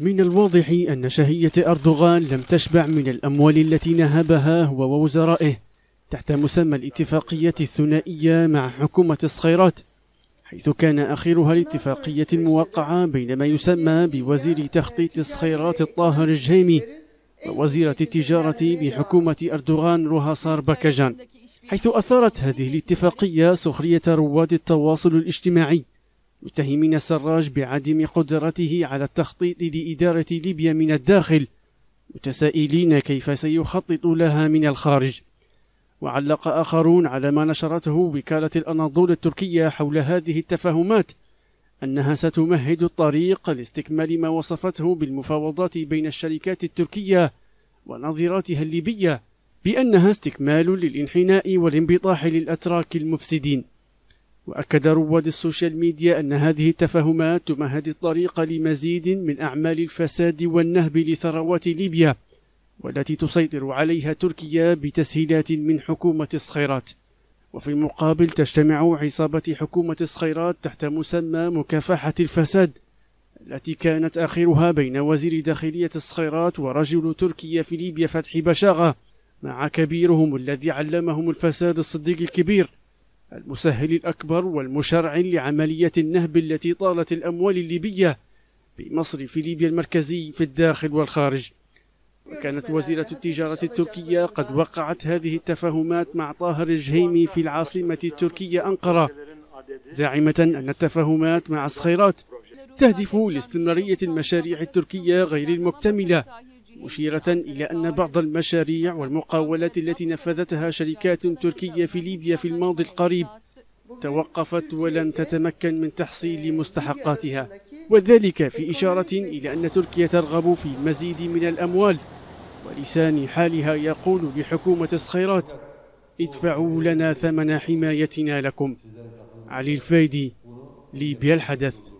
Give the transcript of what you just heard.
من الواضح أن شهية أردوغان لم تشبع من الأموال التي نهبها هو ووزرائه تحت مسمى الاتفاقية الثنائية مع حكومة الصخيرات حيث كان آخرها الاتفاقية الموقعة بين ما يسمى بوزير تخطيط الصخيرات الطاهر الجهيمي ووزيرة التجارة بحكومة أردوغان روهاسار باكاجان حيث أثارت هذه الاتفاقية سخرية رواد التواصل الاجتماعي متهمين السراج بعدم قدرته على التخطيط لإدارة ليبيا من الداخل متسائلين كيف سيخطط لها من الخارج وعلق آخرون على ما نشرته وكالة الأناضول التركية حول هذه التفاهمات أنها ستمهد الطريق لاستكمال ما وصفته بالمفاوضات بين الشركات التركية ونظيراتها الليبية بأنها استكمال للانحناء والانبطاح للأتراك المفسدين وأكد رواد السوشيال ميديا أن هذه التفاهمات تمهد الطريق لمزيد من أعمال الفساد والنهب لثروات ليبيا والتي تسيطر عليها تركيا بتسهيلات من حكومة الصخيرات وفي المقابل تجتمع عصابة حكومة الصخيرات تحت مسمى مكافحة الفساد التي كانت آخرها بين وزير داخلية الصخيرات ورجل تركيا في ليبيا فتحي بشاغة مع كبيرهم الذي علمهم الفساد الصديق الكبير المسهل الأكبر والمشرع لعملية النهب التي طالت الأموال الليبية بمصرف ليبيا المركزي في الداخل والخارج وكانت وزيرة التجارة التركية قد وقعت هذه التفاهمات مع طاهر الجهيمي في العاصمة التركية أنقرة زاعمة أن التفاهمات مع الصخيرات تهدف لاستمرارية المشاريع التركية غير المكتملة مشيرة إلى أن بعض المشاريع والمقاولات التي نفذتها شركات تركية في ليبيا في الماضي القريب توقفت ولم تتمكن من تحصيل مستحقاتها وذلك في إشارة إلى أن تركيا ترغب في مزيد من الأموال ولسان حالها يقول لحكومة الصخيرات ادفعوا لنا ثمن حمايتنا لكم علي الفايدي ليبيا الحدث